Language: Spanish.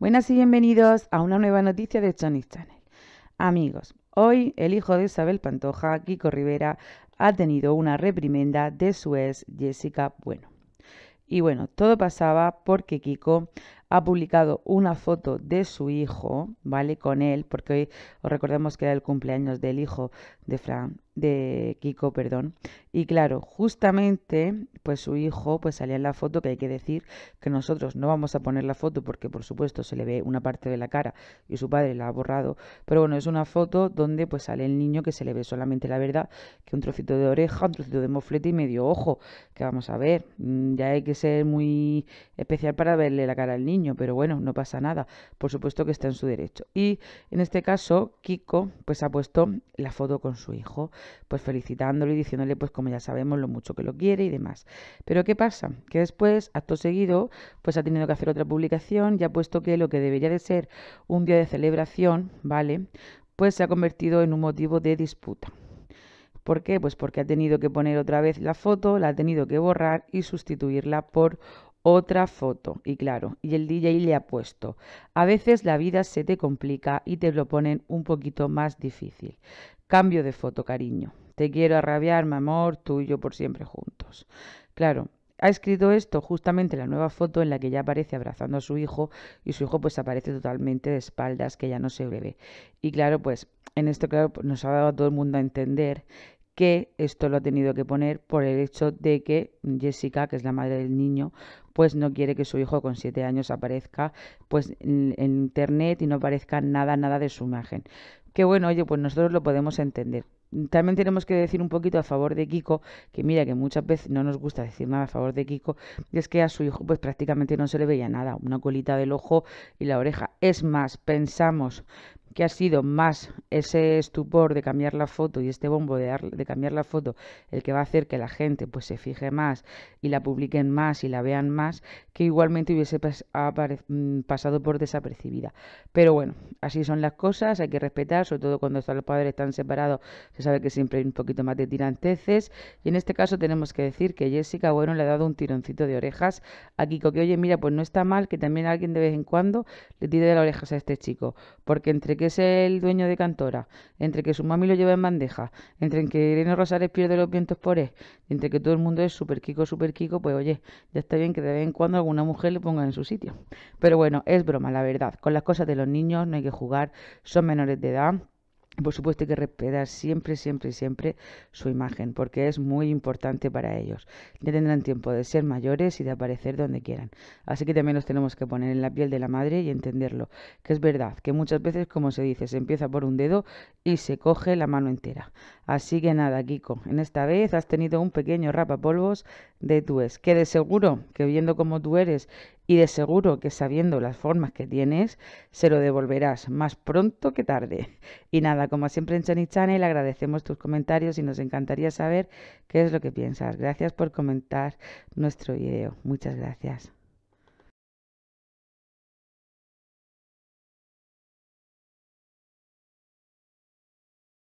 Buenas y bienvenidos a una nueva noticia de Sony Channel. Amigos, hoy el hijo de Isabel Pantoja, Kiko Rivera, ha tenido una reprimenda de su ex Jessica Bueno. Y bueno, todo pasaba porque Kiko ha publicado una foto de su hijo, ¿vale? Con él, porque hoy os recordemos que era el cumpleaños del hijo de Fran, de Kiko, perdón. Y claro, justamente, pues su hijo, pues salía en la foto, que hay que decir que nosotros no vamos a poner la foto porque, por supuesto, se le ve una parte de la cara y su padre la ha borrado. Pero bueno, es una foto donde pues sale el niño que se le ve solamente la verdad, que un trocito de oreja, un trocito de moflete y medio ojo, que vamos a ver. Mm, ya hay que ser muy especial para verle la cara al niño pero bueno, no pasa nada. Por supuesto que está en su derecho. Y en este caso, Kiko pues ha puesto la foto con su hijo, pues felicitándolo y diciéndole pues como ya sabemos lo mucho que lo quiere y demás. Pero ¿qué pasa? Que después, acto seguido, pues ha tenido que hacer otra publicación y ha puesto que lo que debería de ser un día de celebración, ¿vale? Pues se ha convertido en un motivo de disputa. ¿Por qué? Pues porque ha tenido que poner otra vez la foto, la ha tenido que borrar y sustituirla por otra foto. Y claro, y el DJ le ha puesto, a veces la vida se te complica y te lo ponen un poquito más difícil. Cambio de foto, cariño. Te quiero arrabiar, mi amor, tú y yo por siempre juntos. Claro, ha escrito esto justamente la nueva foto en la que ya aparece abrazando a su hijo y su hijo pues aparece totalmente de espaldas que ya no se ve. Y claro, pues en esto claro pues, nos ha dado a todo el mundo a entender que esto lo ha tenido que poner por el hecho de que Jessica, que es la madre del niño, pues no quiere que su hijo con siete años aparezca pues en, internet y no aparezca nada, nada de su imagen. Que bueno, oye, pues nosotros lo podemos entender también tenemos que decir un poquito a favor de Kiko, que mira que muchas veces no nos gusta decir nada a favor de Kiko, y es que a su hijo pues prácticamente no se le veía nada, una colita del ojo y la oreja. Es más, pensamos que ha sido más ese estupor de cambiar la foto y este bombo de, de, cambiar la foto el que va a hacer que la gente pues se fije más y la publiquen más y la vean más que igualmente hubiese mm, pasado por desapercibida. Pero bueno, así son las cosas, hay que respetar, sobre todo cuando los padres están separados, se sabe que siempre hay un poquito más de tiranteces y en este caso tenemos que decir que Jessica, bueno, le ha dado un tironcito de orejas a Kiko, que oye, mira, pues no está mal que también alguien de vez en cuando le tire de las orejas a este chico, porque entre que que es el dueño de Cantora, entre que su mami lo lleva en bandeja, entre que Irene Rosales pierde los vientos por él, entre que todo el mundo es super Kiko, super Kiko, pues oye, ya está bien que de vez en cuando alguna mujer le ponga en su sitio. Pero bueno, es broma, la verdad. Con las cosas de los niños no hay que jugar, son menores de edad por supuesto hay que respetar siempre, siempre, siempre su imagen, porque es muy importante para ellos. Ya tendrán tiempo de ser mayores y de aparecer donde quieran. Así que también los tenemos que poner en la piel de la madre y entenderlo, que es verdad, que muchas veces, como se dice, se empieza por un dedo y se coge la mano entera. Así que nada, Kiko, en esta vez has tenido un pequeño rapapolvos de tu ex, que de seguro que viendo cómo tú eres y de seguro que sabiendo las formas que tienes, se lo devolverás más pronto que tarde. Y nada, como siempre en Chani Channel, agradecemos tus comentarios y nos encantaría saber qué es lo que piensas. Gracias por comentar nuestro video. Muchas gracias.